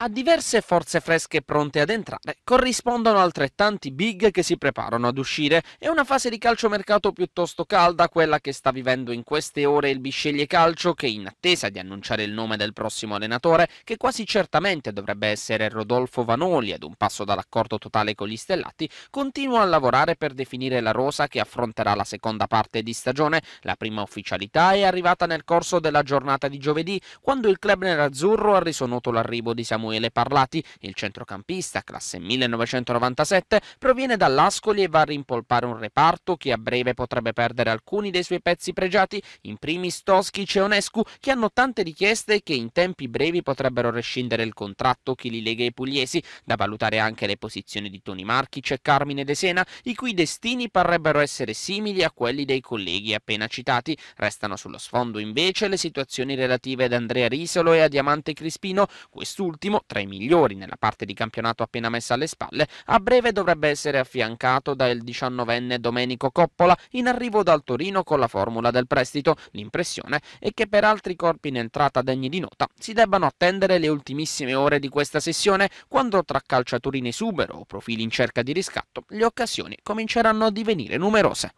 A diverse forze fresche pronte ad entrare corrispondono altrettanti big che si preparano ad uscire. È una fase di calciomercato piuttosto calda quella che sta vivendo in queste ore il Bisceglie Calcio che in attesa di annunciare il nome del prossimo allenatore che quasi certamente dovrebbe essere Rodolfo Vanoli ad un passo dall'accordo totale con gli Stellati continua a lavorare per definire la rosa che affronterà la seconda parte di stagione. La prima ufficialità è arrivata nel corso della giornata di giovedì quando il club nerazzurro ha risonato l'arrivo di Samuel Samuele Parlati, il centrocampista, classe 1997, proviene dall'Ascoli e va a rimpolpare un reparto che a breve potrebbe perdere alcuni dei suoi pezzi pregiati, in primis Toschi e Onescu, che hanno tante richieste che in tempi brevi potrebbero rescindere il contratto che li lega ai pugliesi, da valutare anche le posizioni di Toni Marchic e Carmine De Sena, i cui destini parrebbero essere simili a quelli dei colleghi appena citati. Restano sullo sfondo invece le situazioni relative ad Andrea Risolo e a Diamante Crispino, quest'ultimo Bergamo, tra i migliori nella parte di campionato appena messa alle spalle, a breve dovrebbe essere affiancato dal 19enne Domenico Coppola in arrivo dal Torino con la formula del prestito. L'impressione è che per altri corpi in entrata degni di nota si debbano attendere le ultimissime ore di questa sessione, quando tra calciatori in esubero o profili in cerca di riscatto le occasioni cominceranno a divenire numerose.